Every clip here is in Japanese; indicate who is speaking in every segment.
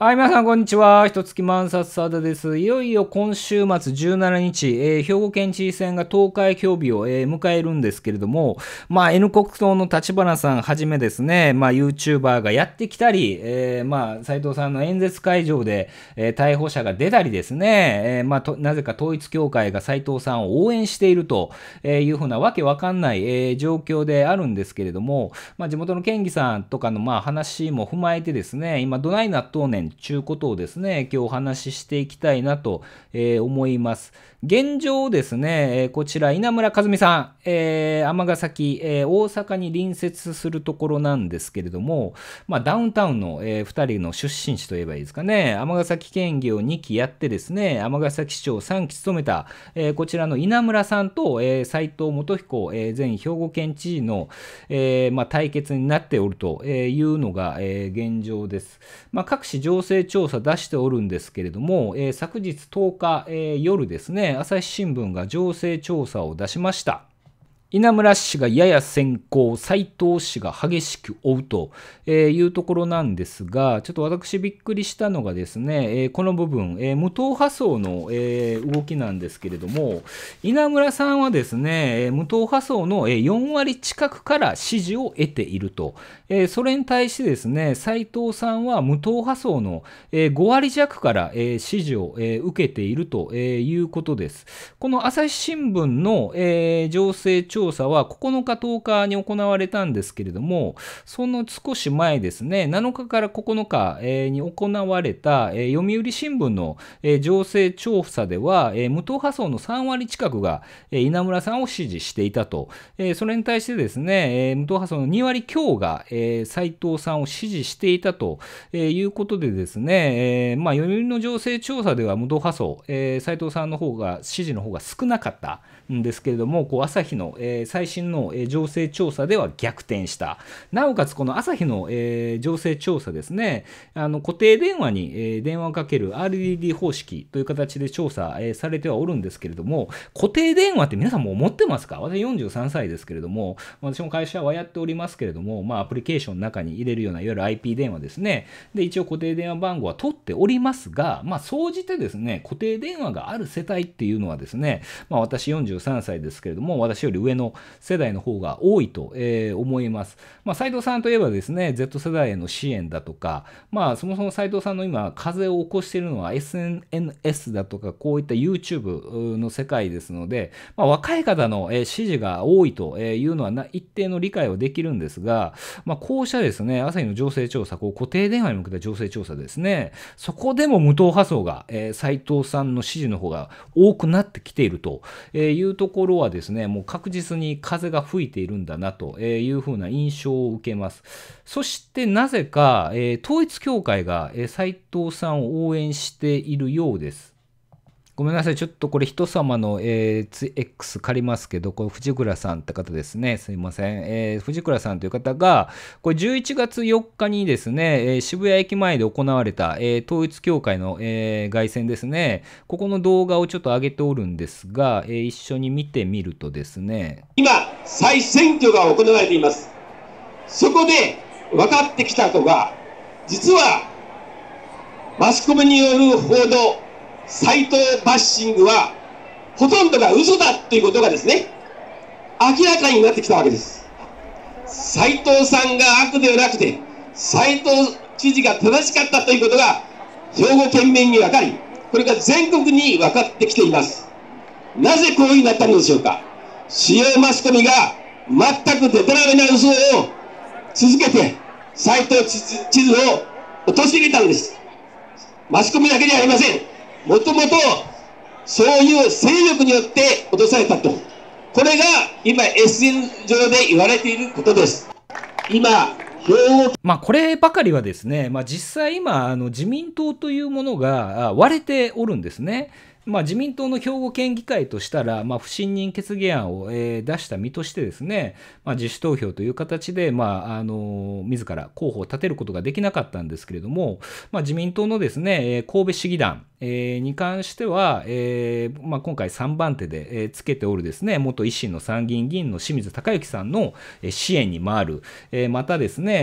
Speaker 1: はい、皆さん、こんにちは。ひとつき満札サダです。いよいよ今週末17日、えー、兵庫県知事選が東海協議を、えー、迎えるんですけれども、まあ、N 国党の立花さんはじめですね、まあ、YouTuber がやってきたり、えー、まあ、斎藤さんの演説会場で、えー、逮捕者が出たりですね、えー、まあ、なぜか統一協会が斎藤さんを応援しているというふうなわけわかんない、えー、状況であるんですけれども、まあ、地元の県議さんとかの、まあ、話も踏まえてですね、今、どないな豆ねちゅうことをですね、今日お話ししていきたいなと、え思います。現状ですね、こちら稲村和美さん、えー、尼崎、えー、大阪に隣接するところなんですけれども、まあ、ダウンタウンの、えー、2人の出身地といえばいいですかね、尼崎県議を2期やってですね、尼崎市長3期務めた、えー、こちらの稲村さんと、えー、斉藤元彦、えー、前兵庫県知事の、えーまあ、対決になっておるというのが、えー、現状です。まあ、各市情勢調査出しておるんですけれども、えー、昨日10日、えー、夜ですね、ね、朝日新聞が情勢調査を出しました。稲村氏がやや先行、斎藤氏が激しく追うというところなんですが、ちょっと私びっくりしたのがですね、この部分、無党派層の動きなんですけれども、稲村さんはですね、無党派層の4割近くから支持を得ていると、それに対してですね、斎藤さんは無党派層の5割弱から支持を受けているということです。この朝日新聞の情勢調査は9日10日に行われたんですけれども、その少し前ですね、7日から9日、に行われた、読売新聞の、情勢調査では、無党派層の3割近くが、稲村さんを支持していたと、それに対してですね、無党派層の2割強が、斉藤さんを支持していたということでですね、まあ、読売の情勢調査では無党派層、斉藤さんの方が支持の方が少なかった。んですけれども、こう朝日の、えー、最新の、えー、情勢調査では逆転した。なおかつ、この朝日の、えー、情勢調査ですね、あの固定電話に、えー、電話をかける RDD 方式という形で調査、えー、されてはおるんですけれども、固定電話って皆さんも思ってますか私43歳ですけれども、私も会社はやっておりますけれども、まあ、アプリケーションの中に入れるような、いわゆる IP 電話ですね。で、一応固定電話番号は取っておりますが、まあ、総じてですね、固定電話がある世帯っていうのはですね、まあ、私43 3歳ですけれども、私より上の世代の方が多いと、え思います。まあ、斉藤さんといえばですね、Z 世代への支援だとか、まあ、そもそも斉藤さんの今、風を起こしているのは SNS だとか、こういった YouTube の世界ですので、まあ、若い方の、え支持が多いというのはな一定の理解はできるんですが、まあ、こうしたですね、朝日の情勢調査、こう固定電話に向けた情勢調査ですね、そこでも無党派層が、えー、斉藤さんの支持の方が多くなってきているといういうところはですね、もう確実に風が吹いているんだなというふうな印象を受けます。そしてなぜか、え統一教会が斎藤さんを応援しているようです。ごめんなさい。ちょっとこれ人様の、えー、X 借りますけど、これ藤倉さんって方ですね。すいません。えー、藤倉さんという方が、これ11月4日にですね、えー、渋谷駅前で行われた、えー、統一教会の、えー、外戦ですね。ここの動画をちょっと上げておるんですが、えー、一緒に見てみるとですね。今、再選挙が行われています。そこで分かってきたのが、実は、マスコミによる報道、斎藤バッシングはほとんどが嘘だということがですね明らかになってきたわけです斉藤さんが悪ではなくて斎藤知事が正しかったということが兵庫県民に分かりこれが全国に分かってきていますなぜこういうになったのでしょうか主要マスコミが全くでたらめな嘘を続けて斎藤知事を陥れたんですマスコミだけではありませんもともとそういう勢力によって脅されたと。これが今 SN 上で言われていることです。今、まあこればかりはですね、まあ、実際今あの自民党というものが割れておるんですね。まあ、自民党の兵庫県議会としたら、まあ、不信任決議案を、えー、出した身としてですね、まあ、自主投票という形で、まあ、あの自ら候補を立てることができなかったんですけれども、まあ、自民党のですね、神戸市議団、えー、に関しては、えーまあ、今回3番手で、えー、つけておるですね、元維新の参議院議員の清水孝之さんの、え支援に回る、えー、またですね、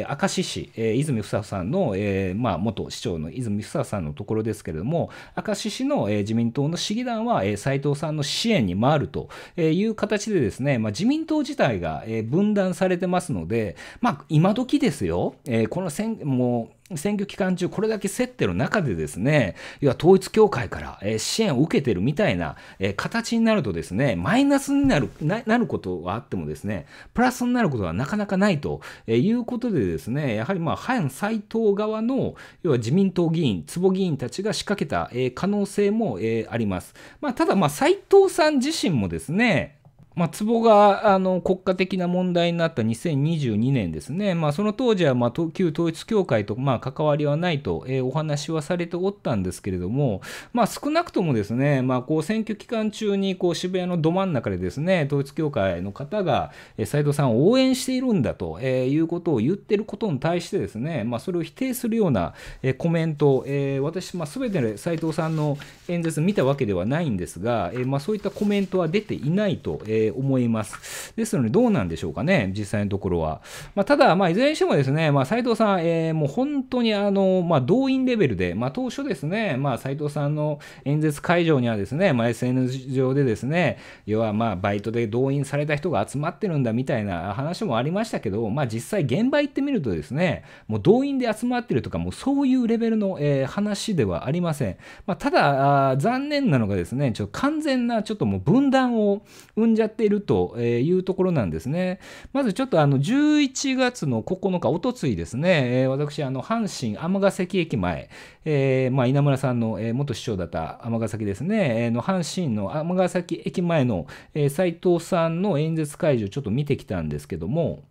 Speaker 1: えー、明石市、えー、泉房さんの、えーまあ、元市長の泉房さんのところですけれども、明石市の、えー自民党の市議団は斉藤さんの支援に回るという形でですね、まあ、自民党自体が分断されてますので、まあ、今時ですよ、この選もう選挙期間中、これだけ競ってる中でですね、要は統一教会から支援を受けてるみたいな形になるとですね、マイナスになるなることはあってもですね、プラスになることはなかなかないということでですね、やはりまあ、反斎藤側の、要は自民党議員、坪議員たちが仕掛けた可能性もあります。まあ、ただ、まあ、斎藤さん自身もですね、まあ、壺があの国家的な問題になった2022年ですね、まあ、その当時はまあ旧統一教会とまあ関わりはないと、えお話はされておったんですけれども、まあ、少なくともですね、まあ、こう選挙期間中にこう渋谷のど真ん中でですね統一教会の方が斎藤さんを応援しているんだと、えいうことを言ってることに対してですね、まあ、それを否定するような、コメント、えー、私、すべ全て斎藤さんの演説見たわけではないんですが、えーまあ、そういったコメントは出ていないと。えーえー、思います。ですので、どうなんでしょうかね、実際のところは。まあ、ただ、まあ、いずれにしてもですね、まあ、斉藤さん、えー、もう本当にあの、まあ、動員レベルで、まあ、当初ですね、まあ、斉藤さんの演説会場にはですね、まあ、SNS 上でですね、要は、まあ、バイトで動員された人が集まってるんだみたいな話もありましたけど、まあ、実際現場行ってみるとですね、もう動員で集まってるとか、もうそういうレベルの、えー、話ではありません。まあ、ただあ、残念なのがですね、ちょっと完全な、ちょっともう分断を生んじゃっっているというところなんですね。まずちょっとあの11月の9日、おとついですね、私、あの阪神尼崎駅前、えー、まあ、稲村さんの、元市長だった尼崎ですね、の阪神の尼崎駅前の斎、藤さんの演説会場、ちょっと見てきたんですけども。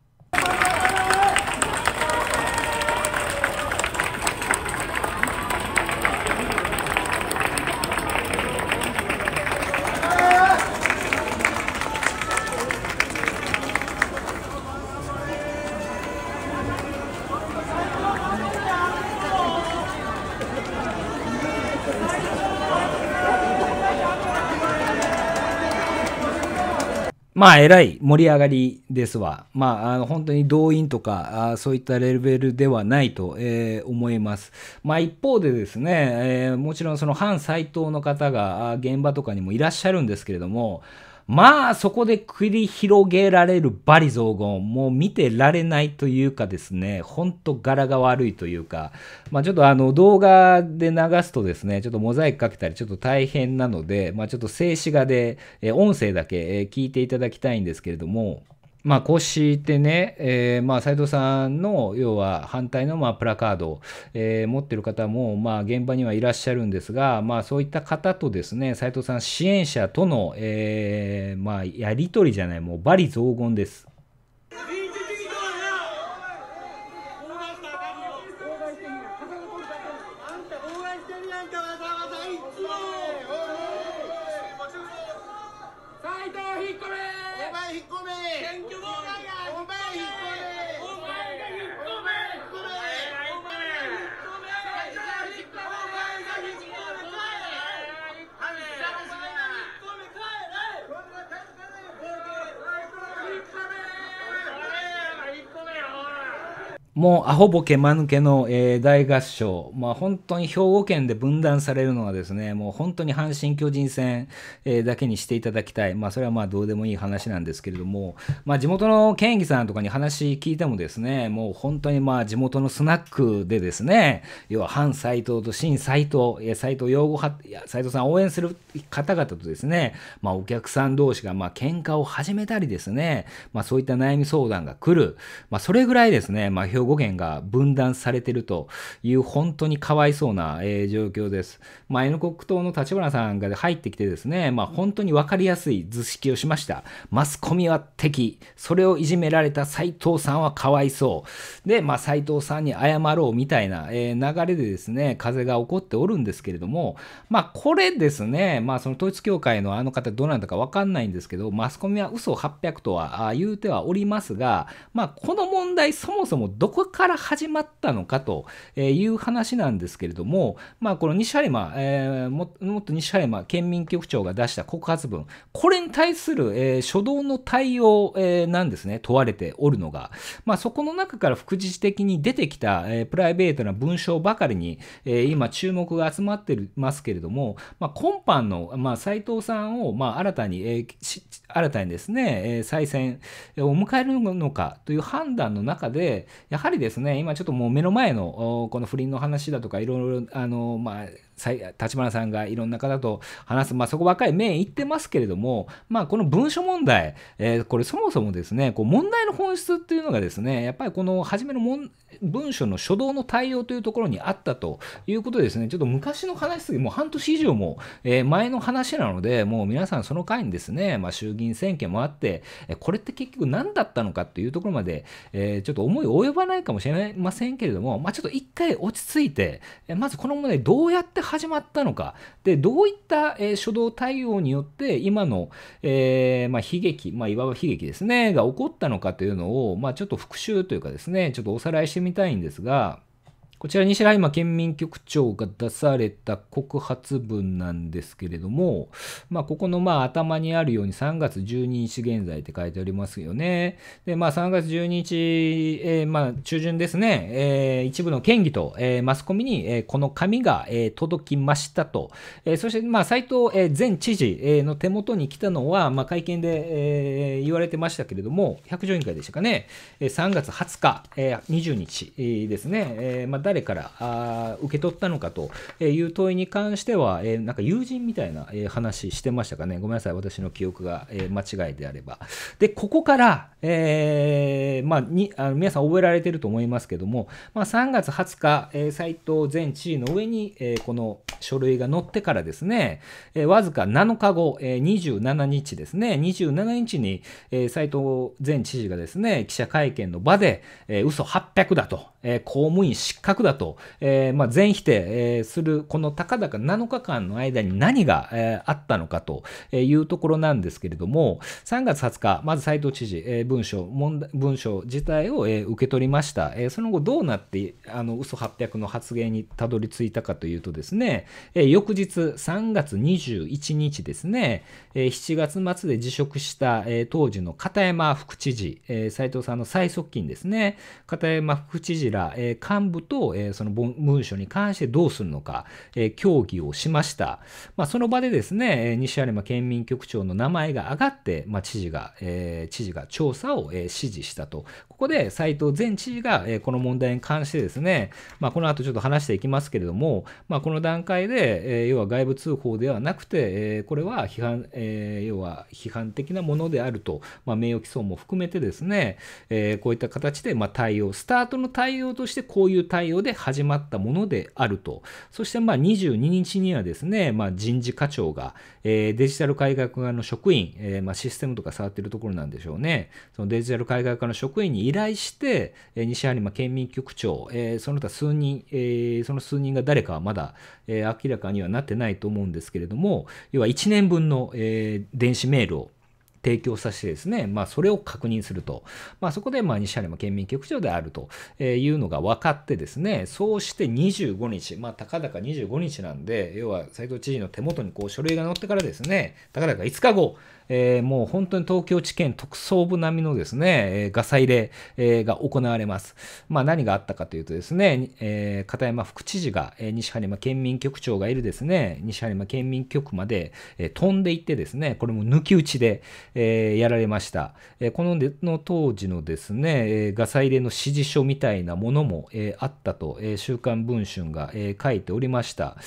Speaker 1: まあ、えらい盛り上がりですわ。まあ、あの本当に動員とかあ、そういったレベルではないと、えー、思います。まあ、一方でですね、えー、もちろんその反斎藤の方が現場とかにもいらっしゃるんですけれども、まあそこで繰り広げられるバリ雑言、もう見てられないというかですね、ほんと柄が悪いというか、まあちょっとあの動画で流すとですね、ちょっとモザイクかけたりちょっと大変なので、まあちょっと静止画で、え音声だけ、え聞いていただきたいんですけれども、まあ、こうしてね、えー、まあ、斉藤さんの、要は反対の、まあ、プラカード、えー、持ってる方も、まあ、現場にはいらっしゃるんですが、まあ、そういった方とですね、斉藤さん支援者との、えー、まあ、やり取りじゃない、もう、罵詈雑言です。ほぼけまぬけの、えー、大合唱、まあ、本当に兵庫県で分断されるのはですね、もう本当に阪神・巨人戦、えー、だけにしていただきたい、まあ、それはまあどうでもいい話なんですけれども、まあ、地元の県議さんとかに話聞いてもですね、もう本当にまあ地元のスナックでですね、要は反斎藤と新斎藤、斎藤擁護派、斎藤さん応援する方々とですね、まあ、お客さん同士がまあ喧嘩を始めたりですね、まあ、そういった悩み相談が来る、まあ、それぐらいですね、まあ、兵庫県が分断されてるという本当にかわいそうな、えー、状況です。まあ、N 国党の立花さんが入ってきてですね、まあ、本当に分かりやすい図式をしました。マスコミは敵。それをいじめられた斎藤さんはかわいそう。で、まあ、斎藤さんに謝ろうみたいな、えー、流れでですね、風が起こっておるんですけれども、まあ、これですね、まあ、その統一教会のあの方どうなんだかわかんないんですけど、マスコミは嘘800とは言うてはおりますが、まあ、この問題そもそもどこからから始まったのかという話なんですけれども、まあ、この西原山、えー、もっと西原山県民局長が出した告発文、これに対する、えー、初動の対応、えー、なんですね、問われておるのが、まあ、そこの中から副次的に出てきた、えー、プライベートな文章ばかりに、えー、今注目が集まってますけれども、まあ、今般の、まあ、斉藤さんを、まあ、新たに、えー新たにですね、え再選を迎えるのかという判断の中で、やはりですね、今ちょっともう目の前のこの不倫の話だとか、いろいろ、あの、まあ、立花さんがいろんな方と話す、まあ、そこばっかり面言ってますけれども、まあ、この文書問題、えー、これそもそもですねこう問題の本質っていうのがですねやっぱりこの初めの文書の初動の対応というところにあったということですねちょっと昔の話すぎもう半年以上も、えー、前の話なのでもう皆さんその間にですね、まあ、衆議院銀1 0 0もあって、これって結局何だったのかっていうところまで、えー、ちょっと思い及ばないかもしれませんけれども、まあ、ちょっと一回落ち着いて、まずこの問題どうやって始まったのか、で、どういった、えー、初動対応によって、今の、えー、まあ、悲劇、まあ、いわば悲劇ですね、が起こったのかというのを、まあ、ちょっと復習というかですね、ちょっとおさらいしてみたいんですが、こちら西良イ県民局長が出された告発文なんですけれども、まあ、ここのまあ頭にあるように3月12日現在って書いてありますよね。で、まあ、3月12日、えー、まあ中旬ですね、えー、一部の県議と、えー、マスコミに、えー、この紙が、えー、届きましたと、えー、そしてまあ斉藤、えー、前知事、えー、の手元に来たのは、まあ、会見で、えー、言われてましたけれども、百条委員会でしたかね、3月20日、えー、20日、えー、ですね、えーまあ誰からあ受け取ったのかという問いに関しては、えなんか友人みたいな話してましたかね。ごめんなさい。私の記憶が、え間違いであれば。で、ここから、えー、まあ、にあの皆さん覚えられてると思いますけども、まあ、3月20日、え斎藤前知事の上に、えこの書類が載ってからですね、えわずか7日後、え27日ですね、27日に、え斎藤前知事がですね、記者会見の場で、えー、嘘800だと。え公務員失格だと、えま全否定、えする、この高々7日間の間に何が、えあったのかというところなんですけれども、3月20日、まず斉藤知事、え文書文書自体を、え受け取りました。えその後どうなって、あの、嘘800の発言にたどり着いたかというとですね、え翌日3月21日ですね、え7月末で辞職した、え当時の片山副知事、え斉藤さんの最側近ですね、片山副知事ら、え幹部と、えその文書に関してどうするのか、え協議をしました。まあ、その場でですね、西有馬県民局長の名前が上がって、まあ、知事が、え知事が調査を、え指示したと。ここで斉藤前知事が、えこの問題に関してですね、まあ、この後ちょっと話していきますけれども、まあ、この段階で、え要は外部通報ではなくて、えこれは批判、え要は批判的なものであると、ま名誉毀損も含めてですね、えこういった形で、ま対応、スタートの対応応としてこういう対応で始まったものであると。そしてまあ22日にはですね、まあ、人事課長が、えー、デジタル改革側の職員、えー、まあシステムとか触ってるところなんでしょうね。そのデジタル改革課の職員に依頼して、えー、西播磨県民局長、えー、その他数人、えー、その数人が誰かはまだ、えー、明らかにはなってないと思うんですけれども、要は1年分の、えー、電子メールを提供させてですね、まあ、それを確認すると。まあ、そこで、まあ、西原山県民局長であるというのが分かってですね、そうして25日、まあ、たかだか25日なんで、要は斎藤知事の手元にこう書類が載ってからですね、たかだか5日後、えー、もう本当に東京地検特捜部並みのですね、えー、ガサ入れ、えー、が行われます。まあ、何があったかというとですね、えー、片山副知事が、えー、西原山県民局長がいるですね、西原山県民局まで、えー、飛んでいってですね、これも抜き打ちで、えー、やられました。えー、このの当時のですね、えー、ガサ入れの指示書みたいなものも、えあったと、え週刊文春が、え書いておりました。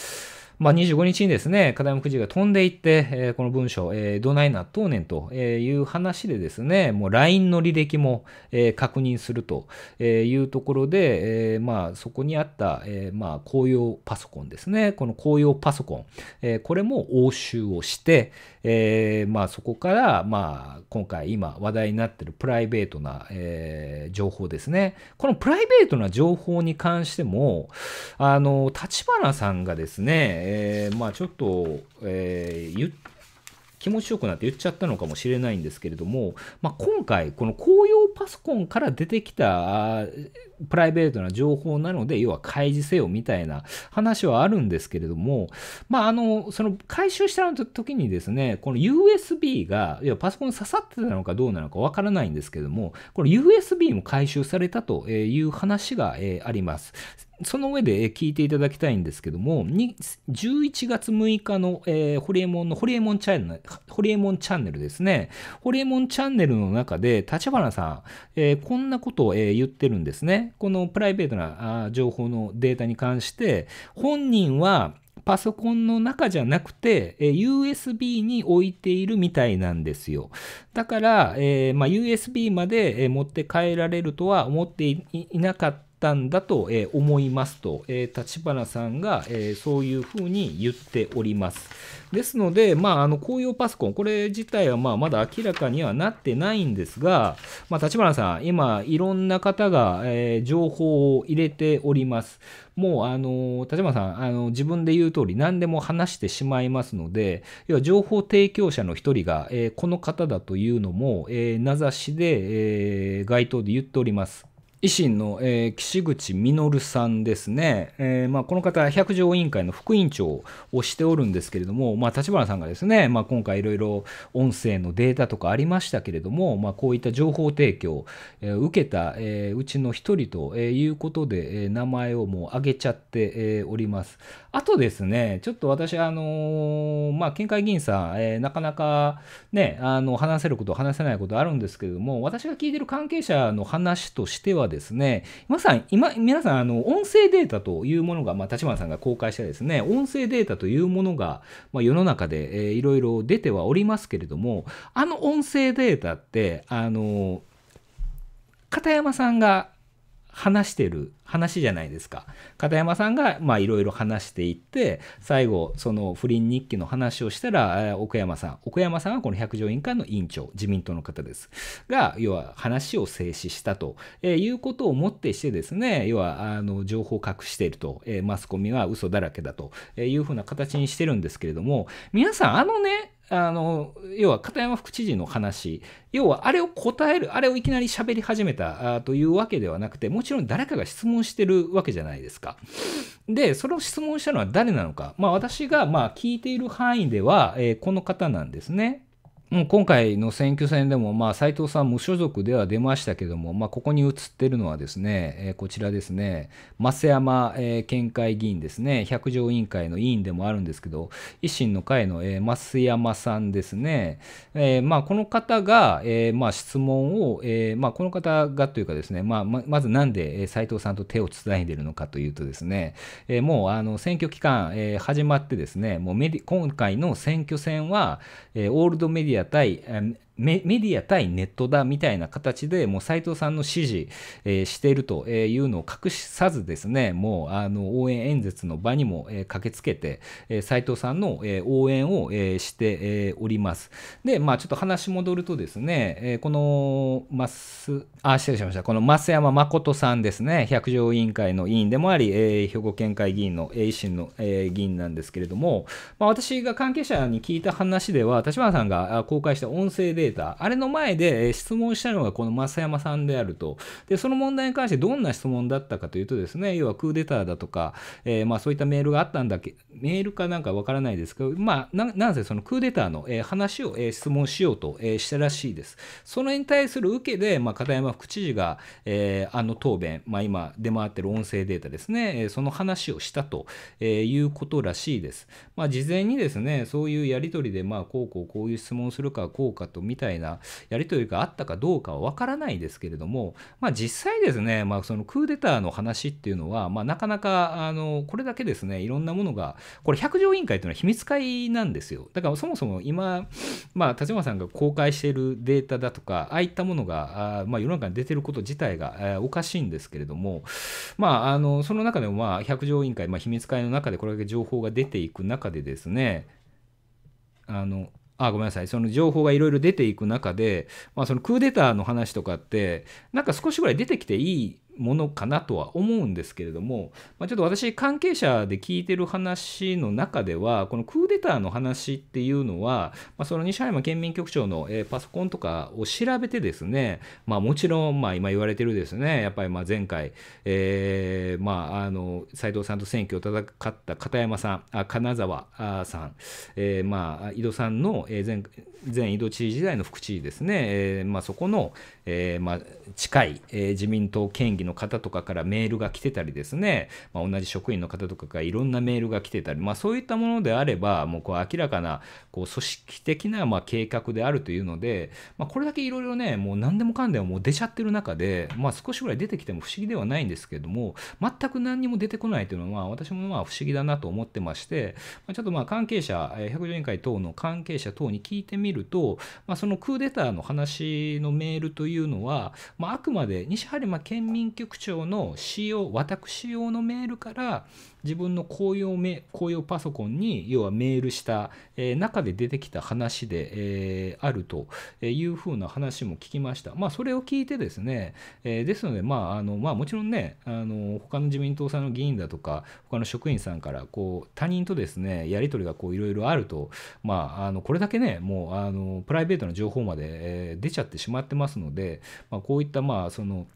Speaker 1: まあ、25日にですね、片山くじが飛んでいって、えー、この文章、えー、どないなっとうねんという話でですね、もう LINE の履歴も、えー、確認するというところで、えー、まあ、そこにあった、えー、まあ、公用パソコンですね、この公用パソコン、えー、これも押収をして、えー、まあ、そこから、まあ、今回今話題になってるプライベートな、えー、情報ですね。このプライベートな情報に関しても、あの、立花さんがですね、えー、まあ、ちょっと、え言って気持ちよくなって言っちゃったのかもしれないんですけれども、まあ、今回、この公用パソコンから出てきたプライベートな情報なので、要は開示せよみたいな話はあるんですけれども、まあ、あの、その回収した時にですね、この USB が、要はパソコンに刺さってたのかどうなのかわからないんですけども、この USB も回収されたという話があります。その上で聞いていただきたいんですけども、11月6日の、えー、ホリエモンのホリエモンチャンネル、ホリエモンチャンネルですね。ホリエモンチャンネルの中で、立花さん、えー、こんなことを、えー、言ってるんですね。このプライベートな情報のデータに関して、本人はパソコンの中じゃなくて、え USB に置いているみたいなんですよ。だから、えー、まあ、USB まで持って帰られるとは思っていなかったったんだと、え思いますと、え立花さんが、えそういうふうに言っております。ですので、まあ、あの公用パソコン、これ自体はまあまだ明らかにはなってないんですが、まあ、立花さん、今、いろんな方が、え情報を入れております。もう、あの、立花さん、あの自分で言う通り、何でも話してしまいますので、要は情報提供者の一人が、えこの方だというのも、え名指しで、え該当で言っております。維新の、えー、岸口実さんですね、えーまあ、この方、百条委員会の副委員長をしておるんですけれども、まあ、立花さんがですね、まあ、今回いろいろ音声のデータとかありましたけれども、まあ、こういった情報提供を、えー、受けた、えー、うちの一人と、えー、いうことで、えー、名前をもう挙げちゃって、えー、おります。あとですね、ちょっと私、あのまあ、県会議員さん、えー、なかなかね、あの、話せること、話せないことあるんですけれども、私が聞いてる関係者の話としてはですね、皆さん、今、皆さん、あの、音声データというものが、まあ、立花さんが公開したですね、音声データというものが、まあ、世の中で、えー、いろいろ出てはおりますけれども、あの音声データって、あの、片山さんが話してる話じゃないですか片山さんがいろいろ話していって最後その不倫日記の話をしたら奥山さん奥山さんはこの百条委員会の委員長自民党の方ですが要は話を静止したと、えー、いうことをもってしてですね要はあの情報を隠していると、えー、マスコミは嘘だらけだというふうな形にしてるんですけれども皆さんあのねあの要は片山副知事の話、要はあれを答える、あれをいきなり喋り始めたというわけではなくて、もちろん誰かが質問してるわけじゃないですか。で、それを質問したのは誰なのか、まあ、私がまあ聞いている範囲では、えー、この方なんですね。もう今回の選挙戦でも、まあ、斎藤さん、無所属では出ましたけども、まあ、ここに写ってるのはですね、えー、こちらですね、増山、えー、県会議員ですね、百条委員会の委員でもあるんですけど、維新の会の、えー、増山さんですね、えーまあ、この方が、えーまあ、質問を、えーまあ、この方がというかですね、まあ、まずなんで斎藤さんと手をつないでるのかというとですね、えー、もうあの選挙期間、えー、始まってですね、もうメディ今回の選挙戦は、えー、オールドメディア media, day, and. メディア対ネットだみたいな形でもう斎藤さんの支持、えー、しているというのを隠さずですねもうあの応援演説の場にも、えー、駆けつけて斎、えー、藤さんの、えー、応援を、えー、してえおります。でまあちょっと話戻るとですね、えー、このますあ失礼しましたこの増山誠さんですね百条委員会の委員でもあり、えー、兵庫県会議員の維新の、えー、議員なんですけれども、まあ、私が関係者に聞いた話では立花さんが公開した音声でデータ、あれの前で質問したのがこの増山さんであると。で、その問題に関してどんな質問だったかというとですね、要はクーデターだとか、えー、まあそういったメールがあったんだけ、メールかなんかわからないですけど、まあな、なんせそのクーデターの、え話を、え質問しようと、えしたらしいです。それに対する受けで、まあ、片山副知事が、えー、あの答弁、まあ今出回ってる音声データですね、えその話をしたと、えいうことらしいです。まあ事前にですね、そういうやり取りで、まあこうこうこういう質問するか、こうかと見みたいなやり取りがあったかどうかはわからないですけれども、まあ、実際ですね、まあ、そのクーデターの話っていうのは、まあ、なかなかあのこれだけですねいろんなものがこれ百条委員会というのは秘密会なんですよだからそもそも今、まあ、立花さんが公開しているデータだとかああいったものがあ、まあ、世の中に出てること自体が、えー、おかしいんですけれども、まあ、あのその中でも、まあ、百条委員会、まあ、秘密会の中でこれだけ情報が出ていく中でですねあのあごめんなさいその情報がいろいろ出ていく中で、まあ、そのクーデターの話とかってなんか少しぐらい出てきていいものかなとは思うんですけれども、まあ、ちょっと私関係者で聞いてる話の中ではこのクーデターの話っていうのは、まあ、その西山県民局長の、えパソコンとかを調べてですね、まあ、もちろん、まあ、今言われてるですねやっぱりまあ前回、えーまあ、あの斉藤さんと選挙を戦った片山さんあ金沢さん、えーまあ、井戸さんの、え前前井戸知事時代の副知事ですね、えーまあ、そこの、えーまあ、近い、え自民党県議の方とかからメールが来てたりですね、まあ、同じ職員の方とかからいろんなメールが来てたり、まあ、そういったものであれば、もうこう明らかなこう組織的なま計画であるというので、まあ、これだけいろいろね、もう何でもかんでももう出ちゃってる中で、まあ、少しぐらい出てきても不思議ではないんですけども、全く何にも出てこないというのは、私もまあ不思議だなと思ってまして、まちょっとまあ関係者、百条委員会等の関係者等に聞いてみると、まあ、そのクーデターの話のメールというのは、まあ、あくまで西原県民局長の使用私用のメールから自分の公用メ公用パソコンに要はメールした、えー、中で出てきた話で、えー、あるというふうな話も聞きました。まあ、それを聞いてですね、えー、ですので、まああのまあ、もちろんねあの他の自民党さんの議員だとか他の職員さんからこう他人とですねやり取りがいろいろあると、まあ、あのこれだけねもうあのプライベートな情報まで、え出ちゃってしまってますので、まあ、こういったまあその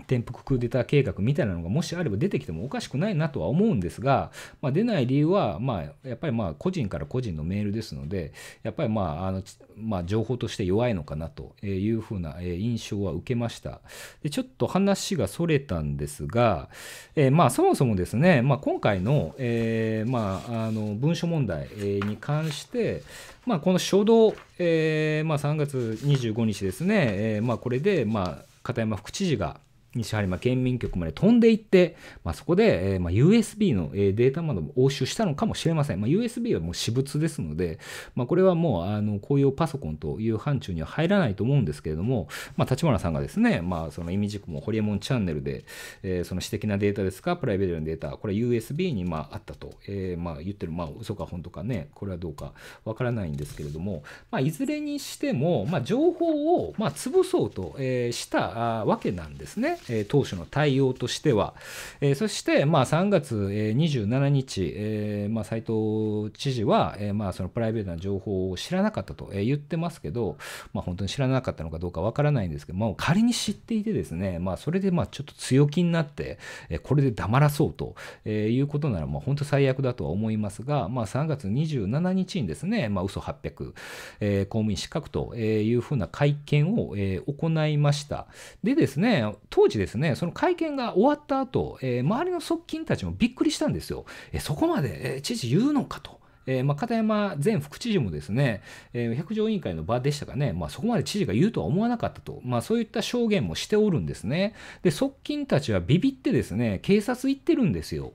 Speaker 1: 転覆クーデター計画みたいなのがもしあれば出てきてもおかしくないなとは思うんですが、まあ、出ない理由は、まあ、やっぱりまあ個人から個人のメールですので、やっぱりまああの、まあ、情報として弱いのかなというふうな印象は受けました。でちょっと話がそれたんですが、えー、まあそもそもですね、まあ、今回の,、えー、まあ、あの文書問題に関して、まあ、この初動、えーまあ、3月25日ですね、えーまあ、これで、まあ、片山副知事が、西播磨県民局まで飛んでいって、まあ、そこで、えーまあ、USB の、えデータなども押収したのかもしれません。まあ、USB はもう私物ですので、まあ、これはもうあの公用パソコンという範疇には入らないと思うんですけれども、まあ、立花さんがですね、まあ、その意味軸もホリエモンチャンネルで、えー、その私的なデータですか、プライベートのデータ、これは USB にまああったと、えーまあ、言ってる、まあ、嘘か本当かね、これはどうかわからないんですけれども、まあ、いずれにしても、まあ、情報を、まあ、潰そうと、えー、したわけなんですね。え当初の対応としては、えそして、まあ、3月27日、えまあ、斉藤知事は、えまあ、そのプライベートな情報を知らなかったと言ってますけど、まあ、本当に知らなかったのかどうかわからないんですけど、まあ、仮に知っていてですね、まあ、それでまあちょっと強気になって、えこれで黙らそうと、えいうことなら、まあ、本当最悪だとは思いますが、まあ、3月27日にですね、まあ、嘘800、えー、公務員資格というふうな会見を、え行いました。でですね、当時ですね、その会見が終わった後、えー、周りの側近たちもびっくりしたんですよ。えー、そこまで、えー、知事言うのかと。えー、まあ、片山前副知事もですね、えー、百条委員会の場でしたかね、まあ、そこまで知事が言うとは思わなかったと、まあ、そういった証言もしておるんですね。で、側近たちはビビってですね、警察行ってるんですよ。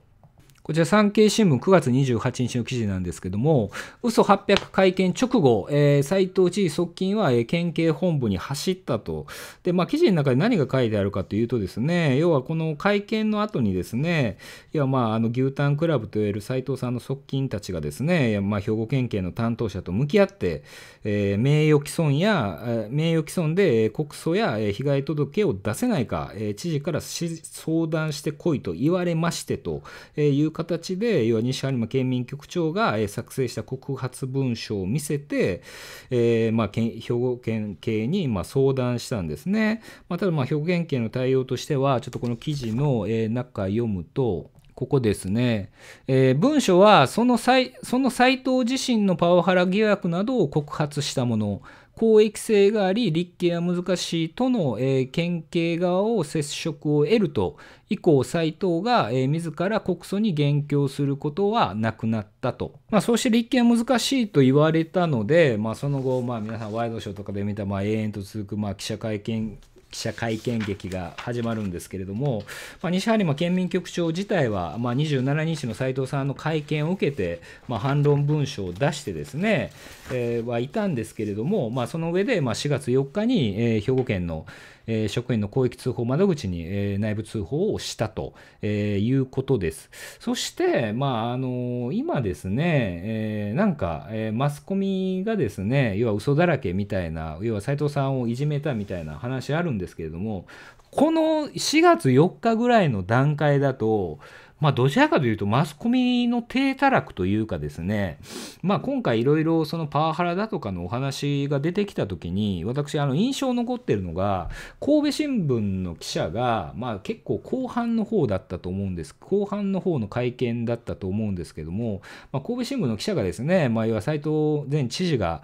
Speaker 1: こちら産経新聞9月28日の記事なんですけども、嘘800会見直後、えー、斉藤知事側近は、えー、県警本部に走ったと。で、まあ、記事の中で何が書いてあるかというとですね、要はこの会見の後にですね、いや、まあ、あの、牛タンクラブといわれる斉藤さんの側近たちがですね、まあ、兵庫県警の担当者と向き合って、えー、名誉毀損や、名誉毀損で告訴や被害届を出せないか、知事から相談してこいと言われましてという形で要は西播磨県民局長が作成した告発文書を見せて、えー、まあ、兵庫県警にま相談したんですね、まあ、ただま兵庫県警の対応としてはちょっとこの記事の中読むとここですね、えー、文書はそのその斎藤自身のパワハラ疑惑などを告発したもの公益性があり立憲は難しいとの、えー、県警側を接触を得ると以降斎藤が、えー、自ら告訴に言及することはなくなったと、まあ、そうして立憲は難しいと言われたので、まあ、その後、まあ、皆さんワイドショーとかで見た、まあ、永遠と続く、まあ、記者会見記者会見劇が始まるんですけれども、まあ、西播磨県民局長自体は、まあ、27日の斉藤さんの会見を受けて、まあ、反論文書を出してですね、えー、はいたんですけれども、まあ、その上で、まあ、4月4日に、えー、兵庫県の、え職員の広域通報窓口に、え内部通報をしたと、えいうことです。そして、まあ、あの今ですね、えなんか、えマスコミがですね、要は嘘だらけみたいな、要は斎藤さんをいじめたみたいな話あるんですけれども、この4月4日ぐらいの段階だと、まあ、どちらかというとマスコミの低たらくというかですね、まあ、今回いろいろそのパワハラだとかのお話が出てきた時に私あの印象残ってるのが神戸新聞の記者が、まあ、結構後半の方だったと思うんです後半の方の会見だったと思うんですけども、まあ、神戸新聞の記者がですね、まあ、要は斎藤前知事が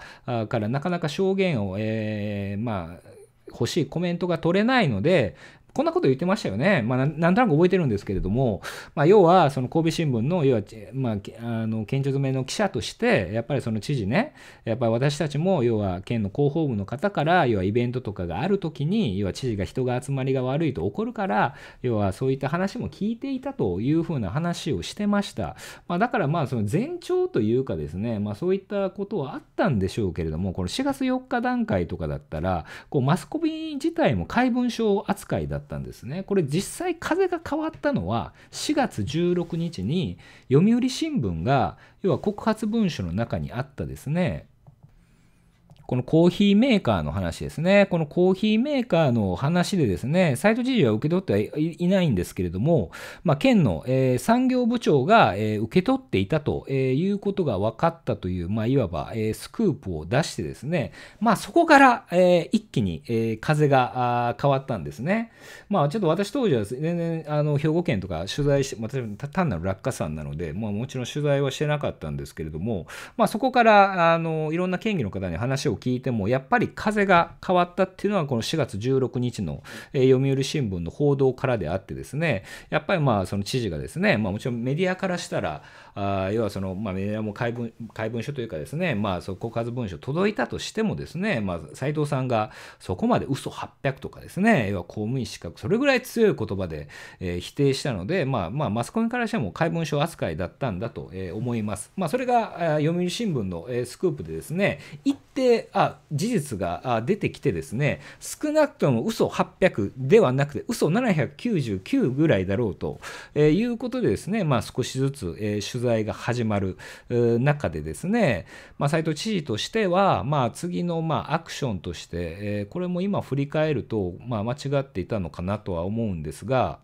Speaker 1: からなかなか証言を、えー、まあ欲しいコメントが取れないので、こんなこと言ってましたよね。まあ、なんとなく覚えてるんですけれども、まあ、要は、その神戸新聞の、要は、まあ、あの、県庁詰めの記者として、やっぱりその知事ね、やっぱり私たちも、要は、県の広報部の方から、要はイベントとかがあるときに、要は知事が人が集まりが悪いと怒るから、要はそういった話も聞いていたというふうな話をしてました。まあ、だからまあ、その前兆というかですね、まあ、そういったことはあったんでしょうけれども、この4月4日段階とかだったら、こう、マスコミ自体も怪文書扱いだったったんですね。これ実際風が変わったのは4月16日に読売新聞が要は告発文書の中にあったですねこのコーヒーメーカーの話ですね。このコーヒーメーカーの話でですね、サイト知事は受け取ってはいないんですけれども、まあ、県の、えー、産業部長が、えー、受け取っていたと、えー、いうことが分かったという、まあ、いわば、えスクープを出してですね、まあ、そこから、え一気に、え風が変わったんですね。まあ、ちょっと私当時は全然あの兵庫県とか取材して、私単なる落下山なので、まあ、もちろん取材はしてなかったんですけれども、まあ、そこからあのいろんな県議の方に話をを聞いても、やっぱり風が変わったっていうのは、この4月16日の、え読売新聞の報道からであってですね、やっぱりまあ、その知事がですね、まあ、もちろんメディアからしたら、あ要はその、まあ、メディアも怪文怪文書というかですね、まあ、そ告発文書届いたとしてもですね、まあ、藤さんがそこまで嘘800とかですね、要は公務員資格、それぐらい強い言葉で、えー、否定したので、まあ、まあ、マスコミからしても怪文書扱いだったんだと、えー、思います。まあ、それが読売新聞の、えー、スクープでですね、一定、あ、事実が出てきてですね、少なくとも嘘800ではなくて、嘘799ぐらいだろうと、えー、いうことでですね、まあ、少しずつ、えー、取材材が始まる中でですね、まあ、斉藤知事としては、まあ、次のまあアクションとして、えー、これも今振り返ると、まあ、間違っていたのかなとは思うんですが、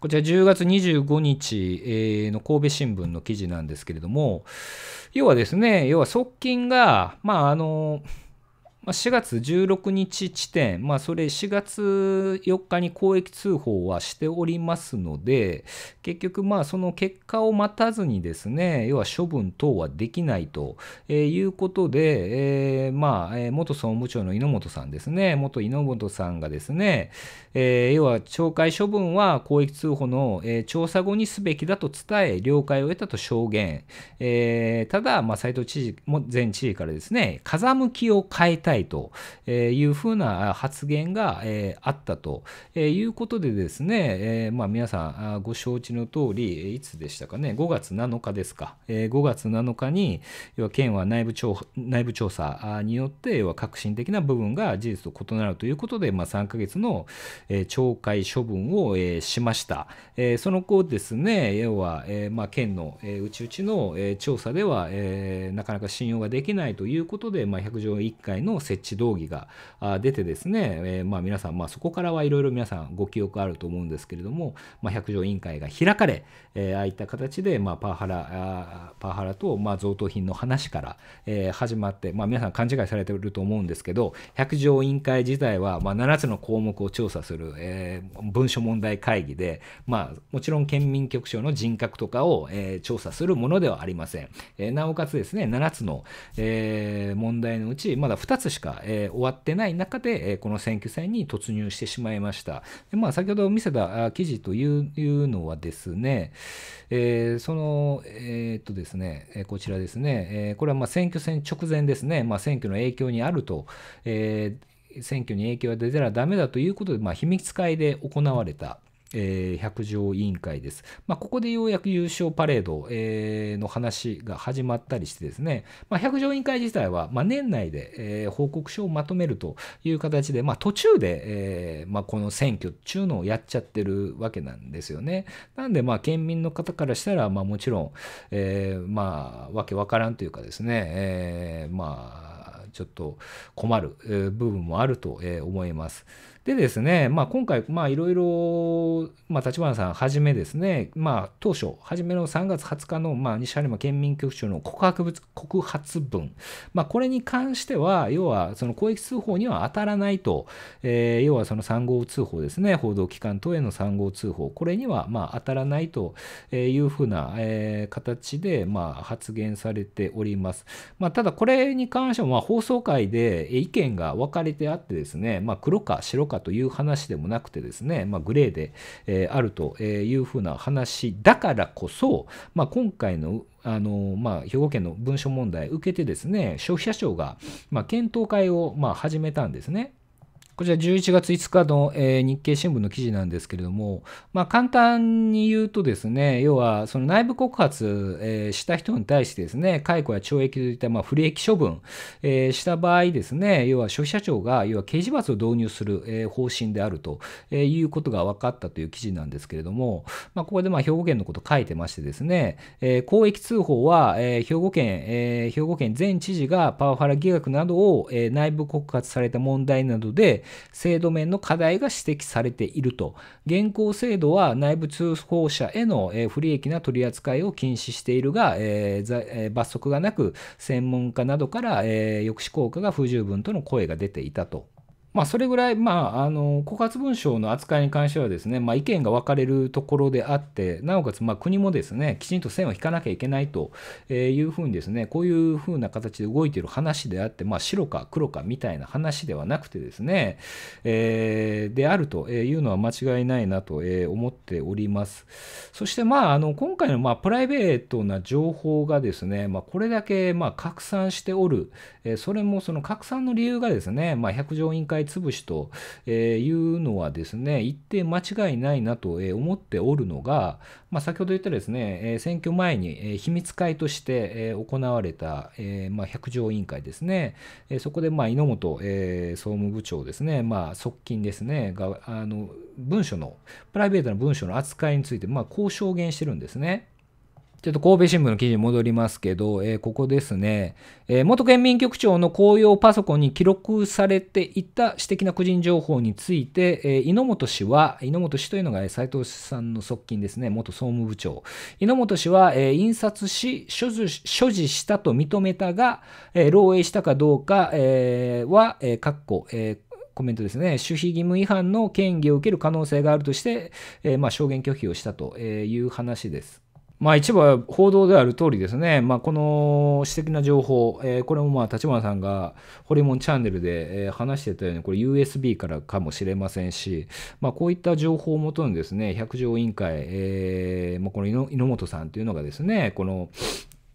Speaker 1: こちら10月25日の神戸新聞の記事なんですけれども、要はですね、要は側近が、まああの、まあ、4月16日地点、まあ、それ4月4日に公益通報はしておりますので、結局、その結果を待たずにですね、要は処分等はできないということで、えー、まあ、元総務長の猪本さんですね、元猪本さんがですね、えー、要は懲戒処分は公益通報の、調査後にすべきだと伝え、了解を得たと証言。えー、ただ、斎斉藤知事、前知事からですね、風向きを変えたい。ないというふうな発言があったということでですね、まあ、皆さんご承知の通り、いつでしたかね、5月7日ですか、5月7日に、要は県は内部調内部調査によって、要は革新的な部分が事実と異なるということで、まあ、3ヶ月の懲戒処分をしました。その後ですね、要は、まあ、県のうちうちの調査では、なかなか信用ができないということで、まあ、100条1回の設置動議が出てですね、えー、まあ、皆さん、まあ、そこからはいろいろ皆さんご記憶あると思うんですけれども、まあ、百条委員会が開かれ、えー、ああいった形で、まあ、パワハラパワハラと、まあ、贈答品の話から、えー、始まって、まあ、皆さん勘違いされてると思うんですけど百条委員会自体は、まあ、7つの項目を調査する、えー、文書問題会議で、まあ、もちろん県民局長の人格とかを、えー、調査するものではありません、えー、なおかつですね7つの、えー、問題のうちまだ2つしか、えー、終わってない中で、えー、この選挙戦に突入してしまいました。でまあ、先ほど見せた記事というのはですね、えー、その、えー、っとですね、えこちらですね、えこれはま選挙戦直前ですね、まあ、選挙の影響にあると、え選挙に影響が出たらダメだということで、まあ、秘密会で行われた。えー、百条委員会です。まあ、ここでようやく優勝パレード、えー、の話が始まったりしてですね、まあ、百条委員会自体は、まあ、年内で、えー、報告書をまとめるという形で、まあ、途中で、えーまあ、この選挙っていうのをやっちゃってるわけなんですよね。なんで、まあ、県民の方からしたら、まあ、もちろん、えー、まあ、わけわからんというかですね、えー、まあ、ちょっと困る部分もあると思います。でですね、まあ、今回、いろいろ、まあ、立花さんはじめですね、まあ、当初、はじめの3月20日の、まあ、西播磨県民局長の告白物告発文、まあ、これに関しては、要は、その公益通報には当たらないと、えー、要はその3号通報ですね、報道機関等への3号通報、これには、まあ、当たらないというふうな、えー、形で、まあ、発言されております。まあ、ただ、これに関しては、放送会で意見が分かれてあってですね、まあ、黒か白かという話でもなくてですね、まあ、グレーで、えー、あるというふうな話だからこそ、まあ、今回のあのまあ、兵庫県の文書問題受けてですね消費者庁が、まあ、検討会を、まあ、始めたんですね。こちら11月5日の、えー、日経新聞の記事なんですけれども、まあ、簡単に言うとですね、要はその内部告発、えー、した人に対してですね、解雇や懲役といった、まあ、不利益処分、えー、した場合ですね、要は消費者庁が要は刑事罰を導入する、え方針であると、えいうことが分かったという記事なんですけれども、まあ、ここでまあ兵庫県のこと書いてましてですね、え公益通報は、え兵庫県、え兵庫県前知事がパワハラ疑惑などを、え内部告発された問題などで、制度面の課題が指摘されていると。現行制度は内部通報者への不利益な取り扱いを禁止しているが、え罰則がなく、専門家などから抑止効果が不十分との声が出ていたと。まあ、それぐらい、まあ、あの告発文書の扱いに関してはですね、まあ、意見が分かれるところであってなおかつま国もですねきちんと線を引かなきゃいけないというふうにですねこういうふうな形で動いている話であって、まあ、白か黒かみたいな話ではなくてですね、えー、であるというのは間違いないなと思っております。そして、まあ、あの今回のまプライベートな情報がですね、まこれだけま拡散しておる、それもその拡散の理由がですね、まあ、百条委員会潰しというのはですね、一定間違いないなと思っておるのが、まあ、先ほど言ったですね、選挙前に秘密会として行われた、まあ、百条委員会ですね、そこでまあ猪本総務部長ですね、まあ、側近ですね、があの文書の、プライベートな文書の扱いについて、まあ、こう証言してるんですね。ちょっと神戸新聞の記事に戻りますけど、えー、ここですね、えー、元県民局長の公用パソコンに記録されていた私的な個人情報について、えー、猪本氏は、猪本氏というのが斉藤さんの側近ですね、元総務部長。猪本氏は、え印刷し所持、所持したと認めたが、え漏洩したかどうか、えは、えー、括弧、えコメントですね、守秘義務違反の権疑を受ける可能性があるとして、えまあ、証言拒否をしたという話です。まあ、一部は報道である通りですね、まあ、この私的な情報、えー、これもまあ立花さんがホリモンチャンネルで、え話してたように、これ USB からかもしれませんし、まあ、こういった情報をもとにですね、百条委員会、えーまあ、この井本さんというのがですね、この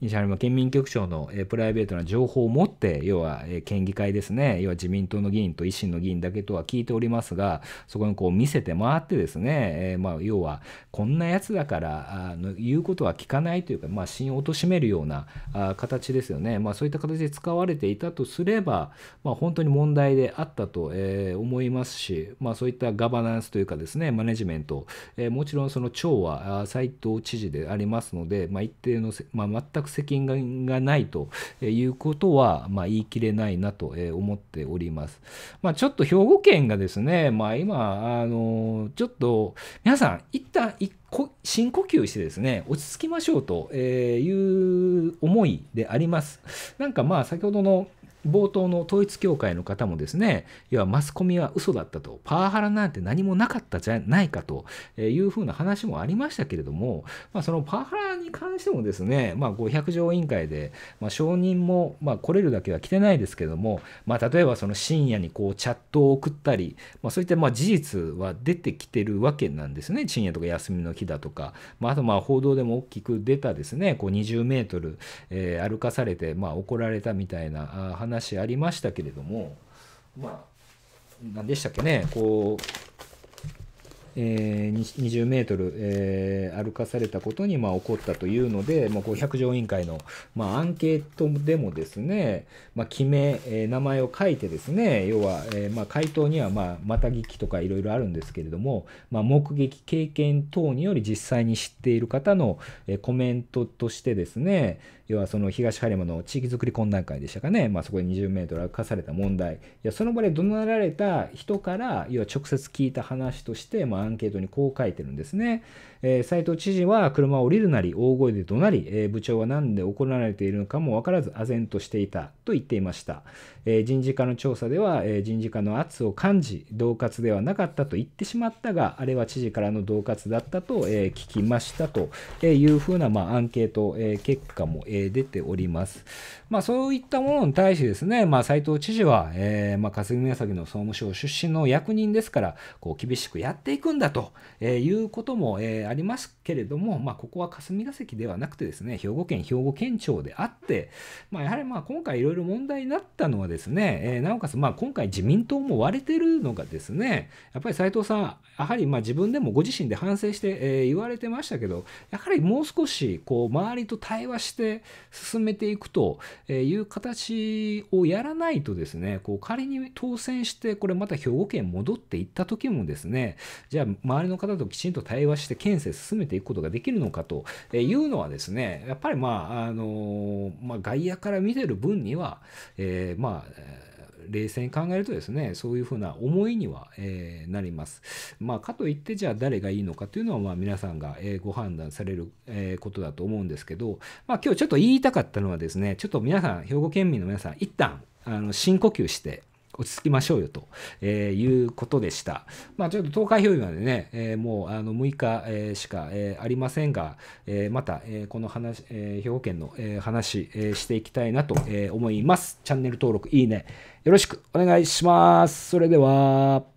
Speaker 1: 西原県民局長の、えプライベートな情報を持って、要は、え県議会ですね、要は自民党の議員と維新の議員だけとは聞いておりますが、そこにこう見せて回ってですね、えまあ、要は、こんなやつだからあの、言うことは聞かないというか、まあ、芯を貶めるようなあ形ですよね、まあ、そういった形で使われていたとすれば、まあ、本当に問題であったと、え思いますし、まあ、そういったガバナンスというかですね、マネジメント、えもちろんその長は斎藤知事でありますので、まあ、一定の、まあ、全く責任がないということは、まあ、言い切れないなと思っております。まあ、ちょっと兵庫県がですね、まあ、今、あのちょっと皆さん、一旦一深呼吸してですね、落ち着きましょうという思いであります。なんかまあ先ほどの冒頭の統一教会の方もですね、要はマスコミは嘘だったと、パワハラなんて何もなかったじゃないかというふうな話もありましたけれども、まあ、そのパワハラに関してもですね、まあ、500条委員会で、まあ、承認も、まあ、来れるだけは来てないですけども、まあ、例えばその深夜にこうチャットを送ったり、まあ、そういったまあ事実は出てきてるわけなんですね、深夜とか休みの日だとか、まあ、あとまあ報道でも大きく出たですね、こう20メートル、歩かされて、まあ、怒られたみたいな話話ありましたけれども、まあ、何でしたっけね、こう、えー、20メートル、えー、歩かされたことに、まあ、起こったというので、まあ、こ0百条委員会の、まあ、アンケートでもですね、まあ、記名、えー、名前を書いてですね、要は、えー、まあ、回答には、まあ、また聞きとかいろいろあるんですけれども、まあ、目撃経験等により実際に知っている方の、えー、コメントとしてですね、要はその東播磨の地域づくり懇談会でしたかね、まあ、そこで20メートル歩かされた問題、いやその場で怒鳴られた人から、要は直接聞いた話として、まあ、アンケートにこう書いてるんですね。えー、斉藤知事は車を降りるなり、大声で怒鳴り、えー、部長は何で怒られているのかも分からず、唖然としていたと言っていました。えー、人事課の調査では、え人事課の圧を感じ、恫喝ではなかったと言ってしまったが、あれは知事からの恫喝だったと、え聞きましたというふうな、まあ、アンケート、え結果も、え出ております。まあ、そういったものに対してですね、まあ、斉藤知事は、えー、まあ、霞ヶ崎の総務省出身の役人ですから、こう厳しくやっていくんだと、えー、いうことも、えー、ありますけれども、まあ、ここは霞が関ではなくてですね、兵庫県、兵庫県庁であって、まあ、やはりまあ今回いろいろ問題になったのはですね、えなおかつまあ今回自民党も割れてるのがですね、やっぱり斉藤さん、やはりま自分でもご自身で反省して、え言われてましたけど、やはりもう少しこう周りと対話して進めていくと、えー、いう形をやらないとですね、こう仮に当選して、これまた兵庫県戻っていった時もですね、じゃあ周りの方ときちんと対話して県政進めていくことができるのかというのはですね、やっぱりまあ、あのまあ、外野から見てる分には、えー、まあ、冷静に考えるとですねそういうふうな思いには、えー、なります。まあ、かといってじゃあ誰がいいのかというのは、まあ、皆さんが、えー、ご判断される、えー、ことだと思うんですけど、まあ、今日ちょっと言いたかったのはですねちょっと皆さん兵庫県民の皆さん一旦あの深呼吸して落ち着きましょうよと、えー、いうことでした。まあ、ちょっと投開票日までね、えー、もうあの6日、えー、しか、えー、ありませんが、えー、また、えー、この話、えー、兵庫県の、えー、話、えー、していきたいなと、えー、思います。チャンネル登録、いいね、よろしくお願いします。それでは。